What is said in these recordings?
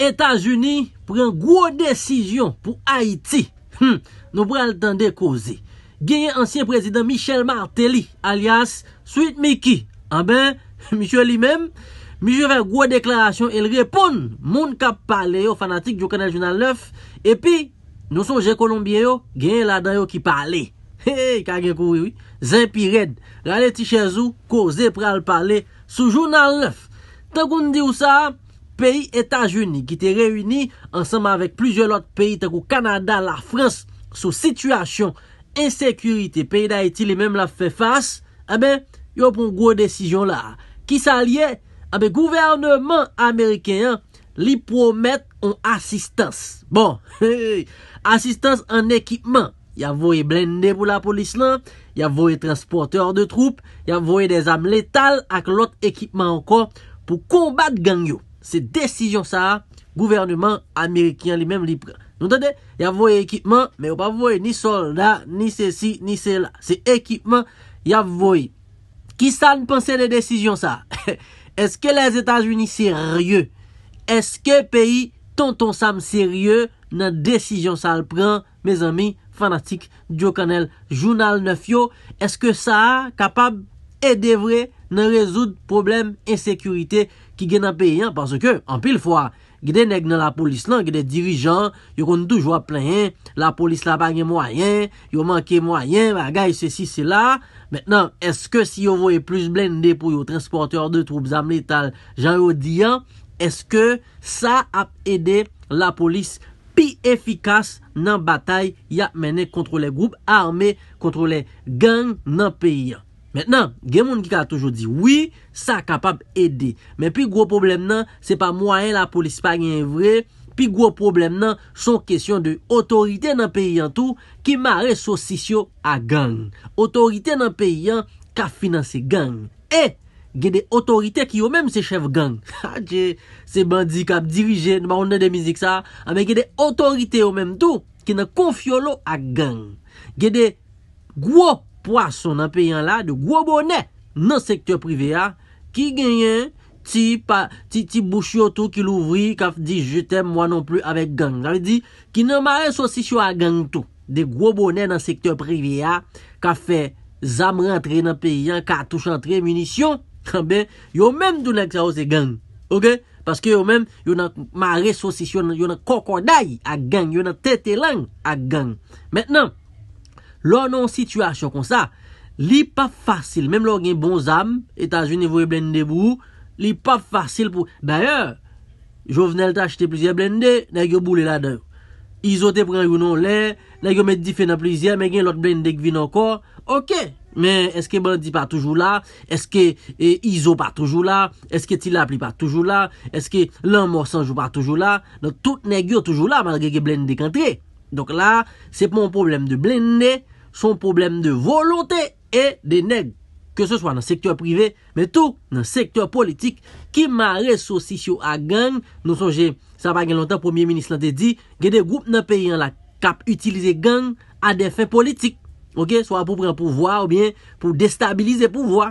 Etats-Unis pren gwo desisyon pou Haiti Nou pral tende kozi Genye ansyen prezident Michel Martelly Alias Sweet Mickey A ah ben, miche li men Miche ven gwo deklarasyon El repon, moun kap pale yo fanatik Jou kanel jounal 9 Epi, nou sonje Colombie yo Genye lada yo ki pale Zan pi red Rale ti chezou, kozi pral pale Sou jounal 9 Takoun di ou sa a peyi etajouni ki te reuni ansanm avèk plizye lòt peyi tan kou Kanada, la Frans sou situasyon ensekurite peyi da eti li mèm la fè fass a bè, yòp moun gwo desijyon la ki salye, a bè gouvernement amerikèyan li promett an asistans bon, hey, asistans an ekipman, yavoye blende pou la polis lan, yavoye transportèr de troup, yavoye desam letal ak lòt ekipman ankon pou kombat gangyo c'est décision ça, gouvernement américain lui-même prend Nous entendez, il y a voyé équipement, mais on pas voyé ni soldat, ni ceci, ni cela. C'est équipement, il y a voyé. Qui ça ne pensait décisions ça Est-ce que les États-Unis sérieux Est-ce que pays tonton Sam sérieux la décision ça le prend mes amis fanatiques Joe journal 9 est-ce que ça capable de vrai nan rezoud problem insekurite ki gen nan peyi an, panse ke, an pil fwa, gde neg nan la polis lan, gde dirijan, yo kon toujwa plan, la polis la bagen mwayen, yo manke mwayen, bagay, se si se la, menen, eske si yo voye plus blende pou yo transporteor de troub zamletal, jan yo diyan, eske sa ap ede la polis pi efikas nan batay ya menen kontre le groub arme, kontre le gang nan peyi an. Mètenan, gen moun ki ka toujou di, wii, sa kapab ede. Men pi gwo problem nan, se pa mwaen la polis pa gen vre, pi gwo problem nan, son kesyon de otorite nan peyi an tou, ki ma re sosisyon a gang. Otorite nan peyi an, ka finanse gang. E, gen de otorite ki yo menm se chev gang. Ha, dje, se bandi kap dirije, nou ma on den de mizik sa, a men gen de otorite yo menm tou, ki nan konfyo lo a gang. Gen de gwo problem, poason nan peyan la, de gwo bonè nan sektor privé ya, ki genyen, ti pa, ti ti bouchi yo tou ki louvri, kaf di, jete mwa non plu avek gang. Jale di, ki nan mare sosisyo a gang tou, de gwo bonè nan sektor privé ya, kaf fe, zam rentre nan peyan, kartouche rentre, munisyon, kambè, yo menm tou nèk sa ou se gang. Ok? Paske yo menm, yo nan mare sosisyo, yo nan kokoday a gang, yo nan tete lang a gang. Mètnen, Lò nan situasyon kon sa, li pa fasil, menm lò gen bon zam, Etats-Unis vwe blende bou, li pa fasil pou... Bayer, jow vnen lta achete plizye blende, nagyo bou non le ladev. Izo te pran yonon le, nagyo met di fe nan plizye, men gen lot blende kvin ankor, ok, men eske blendi pa toujou la, eske e, izo pa toujou la, eske ti la pli pa toujou la, eske lan morsan jou pa toujou la, nou tout negyo toujou la, madge gen blende kante. Donk la, se pon problem de blende, son problem de volonté e de neg. Ke se swa nan sektor privé, me tou nan sektor politik, ki ma resosishyo a gang, nou sonje, sa pa gen lontan, Premier Ministre lante di, gen de goup nan peyi an la kap utilize gang a defen politik. Ok, swa pou pren pouvoi ou bien, pou destabilize pouvoi.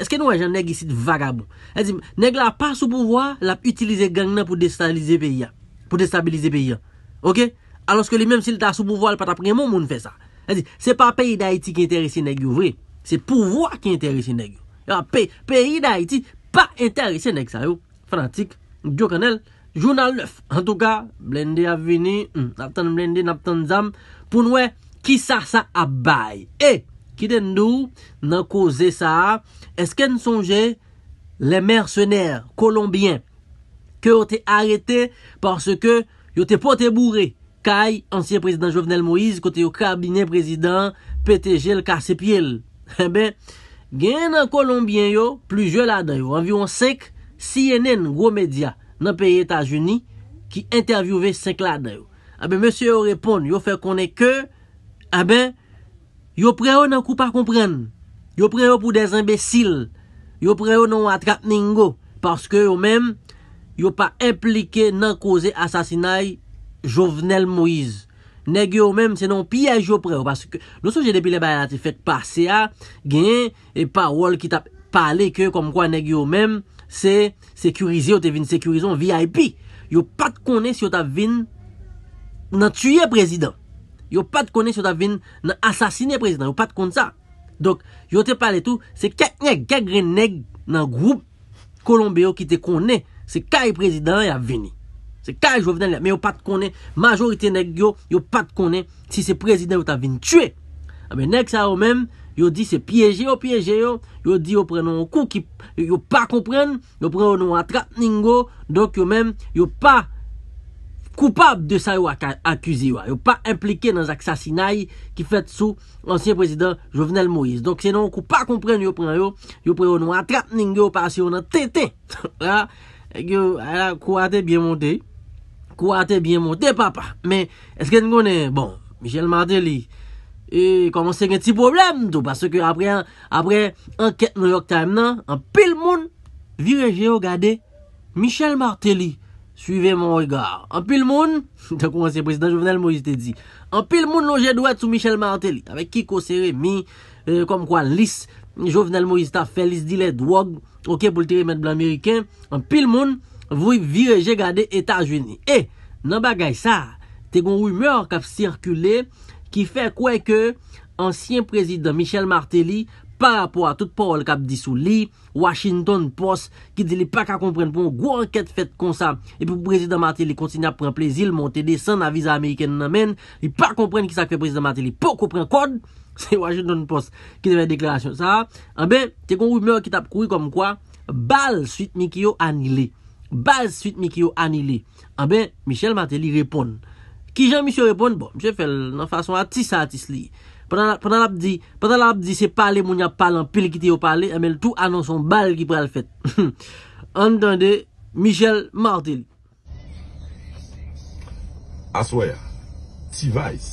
Eske nou e jan neg isit vagabou. E di, neg la pa sou pouvoi, la ap utilize gang nan pou destabilize peyi an. Pou destabilize peyi an. Ok, aloske li menm sil ta sou pouvoi, al pat apren moun moun fe sa. Se pa peyi da iti ki interese nek yo vre, se pou vwa ki interese nek yo. Ya peyi da iti pa interese nek sa yo, fanatik, diyo kanel, jounan lef. En tou ka, blende avini, naptan blende naptan zam, pou noue ki sa sa abay. E, eh, ki den nou nan koze sa, eske n sonje le mersenèr kolombien ke yo te arete parce ke yo te pote bourre. Kay, ansyen prezident Jovenel Moïse, kote yo kabine prezident P.T.G.L. Kassepiel. A eh be, gen nan Kolombien yo, pluje la dayo, anvyon sek, CNN, gwo medya, nan peye Etajuni, ki intervyu ve sek la dayo. A be, mese yo repon eh yo fe konen ke, a be, yo preyo eh nan kou pa kompren, yo preyo pou de zembesil, yo preyo non nan wakatningo, parce yo men, yo pa implike nan koze asasinay, Jovenel Moïse Neg yo mèm se nan piyaj yo preyo Lo souje depi le bayan la te fet Pasea, gen, e pa wol ki ta Pale ke kom kwa neg yo mèm Se sekurize yo te vin Sekurizon VIP Yo pat kone si yo ta vin Nan tuye prezident Yo pat kone si yo ta vin nan asasine prezident Yo pat kone sa Yo te pale tou se kak nye gagre neg Nan groub kolombeyo ki te kone Se kaye prezident ya vini Se kaj Jovenel, me yo pat konen Majorite nek yo, yo pat konen Si se prezident yo ta vin tue Ame ah nek sa yo men, yo di se pyeje yo Pyeje yo, yo di yo prenen Yo ki yo pa kompren Yo prenen yo atratning yo Dok yo men, yo pa Kupab de sa yo akuzi yo Yo pa implike nan saksasina Ki fet sou ansyen prezident Jovenel Moise, donk se non ko pa kompren Yo prenen yo, yo prenen yo atratning yo Parasyon nan tete E yo kou ade bien monti kwa te byen mwote papa. Me, eske n konen, bon, Michel Martelly, e, komanse gen ti problem do, paske apre, apre, anket New York Time nan, an pil moun, vir e geyo gade, Michel Martelly, suive mwen regard. An pil moun, ta kou anse prezident Jovenel Moïse te di, an pil moun loje dwet sou Michel Martelly, avek ki kosere mi, e, kom kwa lis, Jovenel Moïse ta felis, dile dwog, ok pou lte remet blan Ameriken, an pil moun, Vou virje gade Etat-Unis. E, nan bagay sa, te kon wimeur kap sirkule ki fe kwe ke ansyen prezident Michel Martelly pa rapor a tout pa wol kap disou li Washington Post ki dile pa ka kompren pou an gwa anket fet kon sa e pou prezident Martelly kontin ap pren plezil monte de san avisa Ameriken nan men e pa kompren ki sa ke prezident Martelly pou kompren kod, se Washington Post ki deve deklarasyon sa. Anbe, te kon wimeur ki tap koui kom kwa bal suit Mikio Anile. Baz suit Miki yo anile A ah be, Michel Martel li repon Ki jan Michel repon, bon, Michel fèl nan fason a ti satis li Pendan la ap di, pendan la ap di se pale moun ap pale an pel kite yo pale A eh me l tou anonson bal ki prel fèt An dande, Michel Martel Aswaya, ti vayz,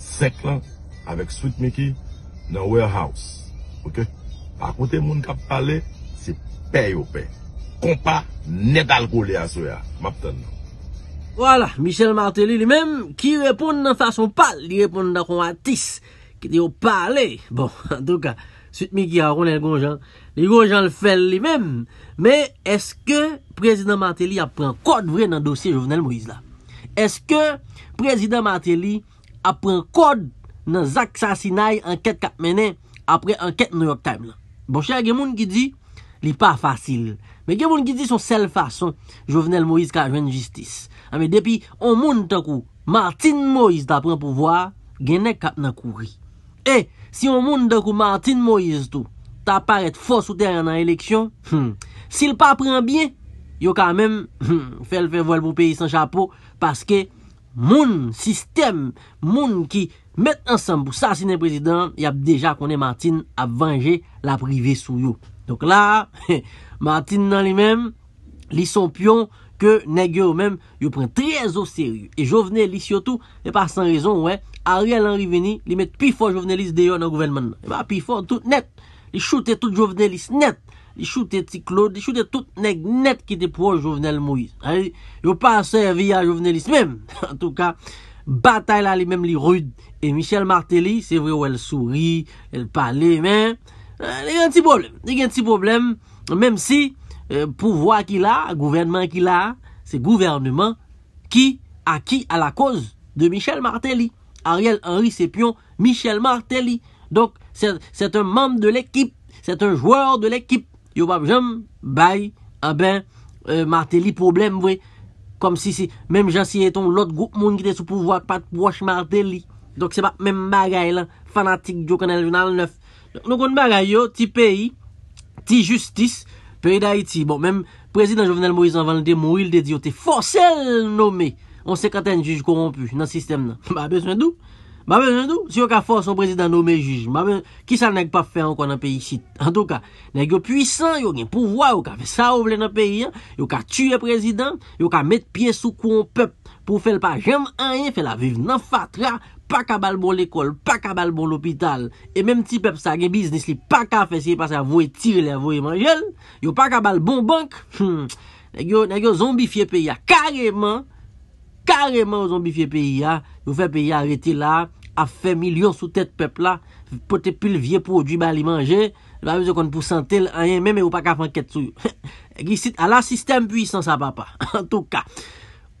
sek lan avek suit Miki nan warehouse Ok, akoute moun ap pale, se pey o pey kompa nedal gole a sou ya. Mabten nou. Voilà, Michel Martelly li men, ki reponde nan fason pal, li reponde nan kon atis, ki di ou pale. Bon, an tou ka, süt mi ki a kon el gonjan, li gonjan l fel li men, me eske prezident Martelly apren kod vre nan dosye Jovenel Moïse la? Eske prezident Martelly apren kod nan zak sasinay anket kap menen apre anket New York Times la? Bon, chè a gemoun ki di, li pa fasil. Mè gen moun ki di son sel fason, Jovenel Moïse ka jwen jistis. Amè ah, depi, on moun te kou, Martin Moïse ta pran pou vwa, genèk kat nan kouri. E, eh, si on moun te kou Martin Moïse tou, ta paret fos ou teryen nan eleksyon, hmm, sil pa pran bien, yo kamèm, hmm, fel fel voel pou peyi san chapo, paske moun sistem, moun ki met ansan pou sasine prezident, yap deja konen Martin ap vange la prive sou yo. Donk la, Martin nan li men, li sonpyon ke negyo ou men, yo pren trezo seryo. E Jovenelis yotou, e pa san rezon we, a rye lanri veni, li met pifo Jovenelis deyo nan gouvenman nan. Pa pifo, tout net, li choute tout Jovenelis net, li choute ti Claude, li choute tout neg net ki de pou ou Jovenel Moïse. Yo pa se vi a Jovenelis men, en tou ka, batay la li men li rude. E Michel Martelly, se vre ou el souri, el pale men... E gen ti problem, e gen ti problem. Mem si, euh, pouvoi ki la, gouvernment ki la, se gouvernment ki a ki a la koz de Michel Martelly. Ariel Henri Cépion, Michel Martelly. Donk, se te membe de l'ekip, se te joueur de l'ekip. Yo babjom, bay, aben, Martelly problem, wey. Kom si se, mem jansi eton, lot gok moun ki te sou pouvoi pat wosh Martelly. Donk se pa, mem bagay lan, fanatik Djo Kanel Vinal 9. Nou kon mbara yo, ti peyi, ti justis, peyi da iti. Bon, menm, prezident Jovenel Moïse Anvalde, mou il de diyo, te forcel nomé. On se kata yon juj korompu nan sistem nan. Mabè, sou yon dou? Mabè, sou yon dou? Si yo ka force yon prezident nomé juj, mabè, ki sa nèk pa fe an kon nan peyi si? An tou ka, nèk yo puisan, yo gen pouvoi, yo ka fe sa ouble nan peyi. Yo ka tue prezident, yo ka met piye sou kon pep. Pou fel pa jem an yon, fel aviv nan fatla prezident. pa ka bal bon l'ekol, pa ka bal bon l'opital, e menm ti pep sa gen biznis li pa ka fesye yi pase a vwe tire lè, a vwe manjèl, bon hmm, yo pa ka bal bon bank, nan yo zombifiye peya, kareman, kareman yo zombifiye peya, yo fè peya arrete la, a fè milyon sou tèt pepla, pote pil vie prodwi bali manjè, la vwe kon pou sante lè, a yen menm yo pa ka fanket sou yo. Egi sit, ala sistem pwisan sa papa, en tou ka.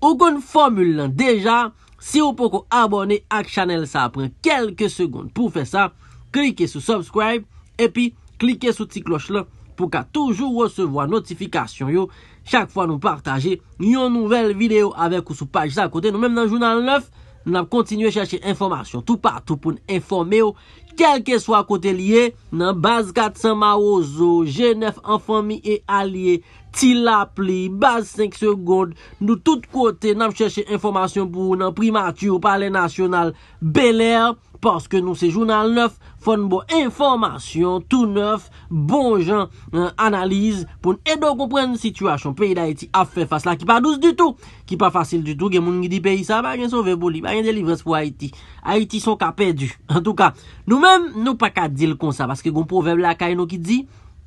Ou kon formule lan deja, si ou pou kon abone ak chanel sa apren kelke segonde pou fe sa, klike sou subscribe, epi klike sou ti kloche lan pou ka toujou recevo a notifikasyon yo. Chak fwa nou partaje, yon nouvel video avek ou sou paj sa akote. Nou menm nan jounan l'neuf, nou nan kontinue chache informasyon tou patou pou nou informe yo. kelke swa kote liye nan Baz 400 Marozo, G9, Anfami e Aliye, Tilapli, Baz 5 Second, nou tout kote nan mcheche informasyon pou ou nan Primature, Parle National, Bel Air. Paske nou se jounal neuf, fon bo informasyon, tout neuf, bon jan, euh, analize, pou nou edo komprenn situasyon. Peyi da Haiti afef asla ki pa douz du tout, ki pa fasil du tout, gen moun ngi di peyi sa, ba gen sove boli, ba gen de livres pou Haiti. Haiti son ka pedu, en tou ka. Nou men, nou pa ka dil kon sa, paske goun pou veble akay nou ki di,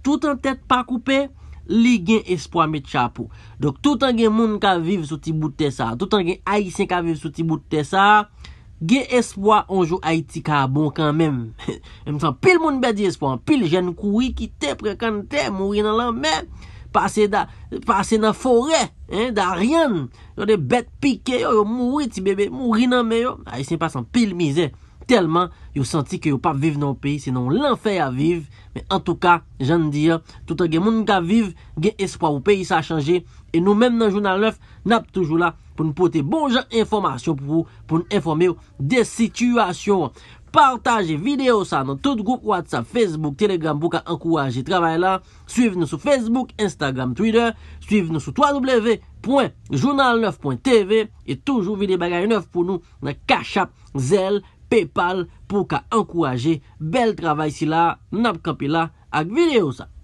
tout an tet pa koupe, li gen espoa me tchapo. Dok tout an gen moun ka vive sou ti bout te sa, tout an gen aisyen ka vive sou ti bout te sa. Ge espwa anjou haiti ka abon kanmem Em san pil moun bedi espwa Pil jen koui ki te pre kan te Mouri nan lan men Pase nan fore Da ryan Yon de bed pike yo Mouri ti bebe Mouri nan men yo Ay sen pasan pil mize Telman yo senti ke yo pa vive nan ou peyi Senon lan fey a vive En touka jen di yo Touta gen moun ka vive Ge espwa ou peyi sa chanje E nou men nan jounan lef Nap toujou la pou nou pote bonjan informasyon pou pou nou informe ou de sitwasyon. Partaje videyo sa nan tout group WhatsApp, Facebook, Telegram pou ka ankouraje trabay la. Suiv nou sou Facebook, Instagram, Twitter. Suiv nou sou www.journal9.tv E toujou vide bagay 9 pou nou nan kachap, zel, Paypal pou ka ankouraje bel trabay si la. Nou ap kampi la ak videyo sa.